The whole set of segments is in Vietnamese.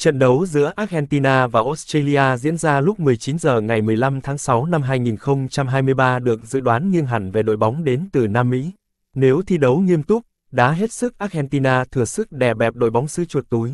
Trận đấu giữa Argentina và Australia diễn ra lúc 19 giờ ngày 15 tháng 6 năm 2023 được dự đoán nghiêng hẳn về đội bóng đến từ Nam Mỹ. Nếu thi đấu nghiêm túc, đá hết sức Argentina thừa sức đè bẹp đội bóng xứ chuột túi.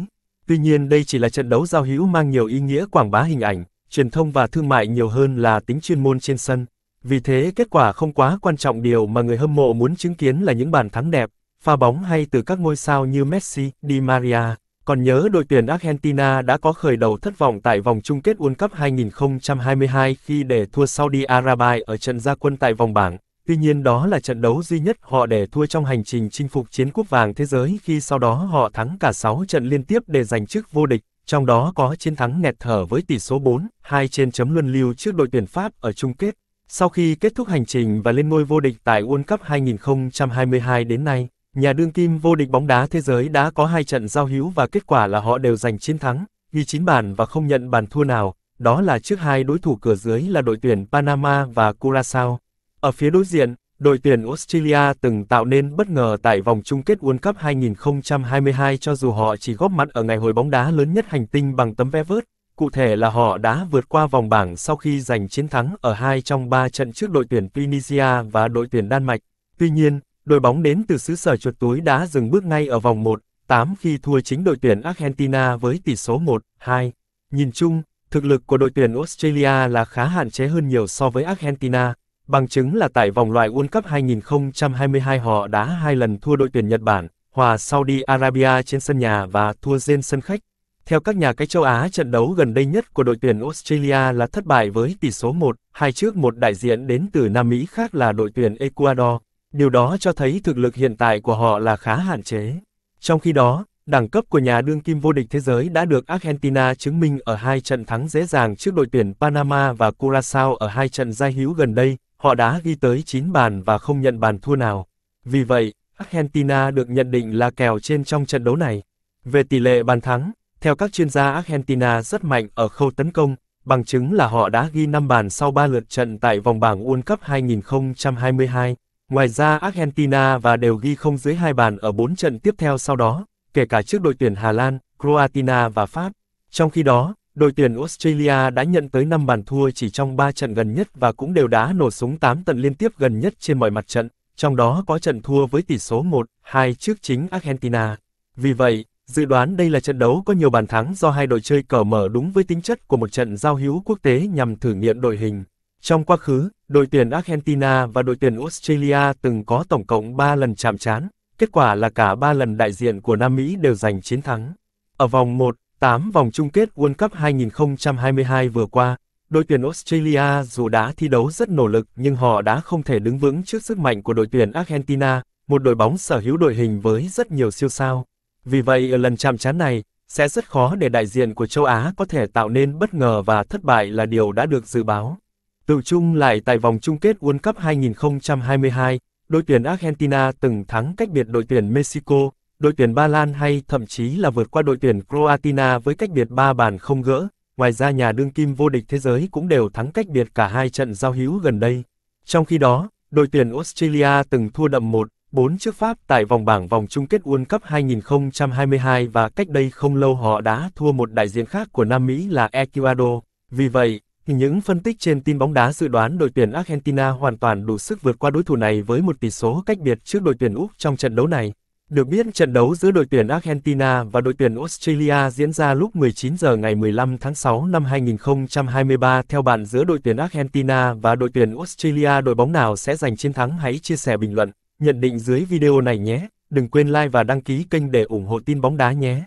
Tuy nhiên đây chỉ là trận đấu giao hữu mang nhiều ý nghĩa quảng bá hình ảnh, truyền thông và thương mại nhiều hơn là tính chuyên môn trên sân. Vì thế kết quả không quá quan trọng điều mà người hâm mộ muốn chứng kiến là những bàn thắng đẹp, pha bóng hay từ các ngôi sao như Messi, Di Maria. Còn nhớ đội tuyển Argentina đã có khởi đầu thất vọng tại vòng chung kết World Cup 2022 khi để thua Saudi Arabia ở trận gia quân tại vòng bảng. Tuy nhiên đó là trận đấu duy nhất họ để thua trong hành trình chinh phục chiến quốc vàng thế giới khi sau đó họ thắng cả 6 trận liên tiếp để giành chức vô địch, trong đó có chiến thắng nghẹt thở với tỷ số 4-2 trên chấm luân lưu trước đội tuyển Pháp ở chung kết. Sau khi kết thúc hành trình và lên ngôi vô địch tại World Cup 2022 đến nay, Nhà đương kim vô địch bóng đá thế giới đã có hai trận giao hữu và kết quả là họ đều giành chiến thắng, ghi 9 bàn và không nhận bàn thua nào, đó là trước hai đối thủ cửa dưới là đội tuyển Panama và Curaçao. Ở phía đối diện, đội tuyển Australia từng tạo nên bất ngờ tại vòng chung kết World Cup 2022 cho dù họ chỉ góp mặt ở ngày hội bóng đá lớn nhất hành tinh bằng tấm vé vớt, cụ thể là họ đã vượt qua vòng bảng sau khi giành chiến thắng ở hai trong ba trận trước đội tuyển Tunisia và đội tuyển Đan Mạch. Tuy nhiên, đội bóng đến từ xứ sở chuột túi đã dừng bước ngay ở vòng 1, 8 khi thua chính đội tuyển Argentina với tỷ số 1, 2. Nhìn chung, thực lực của đội tuyển Australia là khá hạn chế hơn nhiều so với Argentina, bằng chứng là tại vòng loại World Cup 2022 họ đã hai lần thua đội tuyển Nhật Bản, hòa Saudi Arabia trên sân nhà và thua trên sân khách. Theo các nhà cái châu Á, trận đấu gần đây nhất của đội tuyển Australia là thất bại với tỷ số 1-2 trước một đại diện đến từ Nam Mỹ khác là đội tuyển Ecuador điều đó cho thấy thực lực hiện tại của họ là khá hạn chế. Trong khi đó, đẳng cấp của nhà đương kim vô địch thế giới đã được Argentina chứng minh ở hai trận thắng dễ dàng trước đội tuyển Panama và Curaçao ở hai trận giai hữu gần đây, họ đã ghi tới 9 bàn và không nhận bàn thua nào. Vì vậy, Argentina được nhận định là kèo trên trong trận đấu này. Về tỷ lệ bàn thắng, theo các chuyên gia Argentina rất mạnh ở khâu tấn công, bằng chứng là họ đã ghi 5 bàn sau 3 lượt trận tại vòng bảng World Cup 2022. Ngoài ra Argentina và đều ghi không dưới hai bàn ở 4 trận tiếp theo sau đó, kể cả trước đội tuyển Hà Lan, Croatia và Pháp. Trong khi đó, đội tuyển Australia đã nhận tới 5 bàn thua chỉ trong 3 trận gần nhất và cũng đều đã nổ súng 8 trận liên tiếp gần nhất trên mọi mặt trận, trong đó có trận thua với tỷ số 1-2 trước chính Argentina. Vì vậy, dự đoán đây là trận đấu có nhiều bàn thắng do hai đội chơi cờ mở đúng với tính chất của một trận giao hữu quốc tế nhằm thử nghiệm đội hình. Trong quá khứ, đội tuyển Argentina và đội tuyển Australia từng có tổng cộng 3 lần chạm trán, kết quả là cả 3 lần đại diện của Nam Mỹ đều giành chiến thắng. Ở vòng 1, 8 vòng chung kết World Cup 2022 vừa qua, đội tuyển Australia dù đã thi đấu rất nỗ lực nhưng họ đã không thể đứng vững trước sức mạnh của đội tuyển Argentina, một đội bóng sở hữu đội hình với rất nhiều siêu sao. Vì vậy ở lần chạm trán này, sẽ rất khó để đại diện của châu Á có thể tạo nên bất ngờ và thất bại là điều đã được dự báo. Tự chung lại tại vòng chung kết World Cup 2022, đội tuyển Argentina từng thắng cách biệt đội tuyển Mexico, đội tuyển Ba Lan hay thậm chí là vượt qua đội tuyển Croatia với cách biệt 3 bàn không gỡ. Ngoài ra nhà đương kim vô địch thế giới cũng đều thắng cách biệt cả hai trận giao hữu gần đây. Trong khi đó, đội tuyển Australia từng thua đậm 1-4 trước Pháp tại vòng bảng vòng chung kết World Cup 2022 và cách đây không lâu họ đã thua một đại diện khác của Nam Mỹ là Ecuador. Vì vậy, những phân tích trên tin bóng đá dự đoán đội tuyển Argentina hoàn toàn đủ sức vượt qua đối thủ này với một tỷ số cách biệt trước đội tuyển Úc trong trận đấu này. Được biết trận đấu giữa đội tuyển Argentina và đội tuyển Australia diễn ra lúc 19 giờ ngày 15 tháng 6 năm 2023 theo bạn giữa đội tuyển Argentina và đội tuyển Australia đội bóng nào sẽ giành chiến thắng hãy chia sẻ bình luận, nhận định dưới video này nhé. Đừng quên like và đăng ký kênh để ủng hộ tin bóng đá nhé.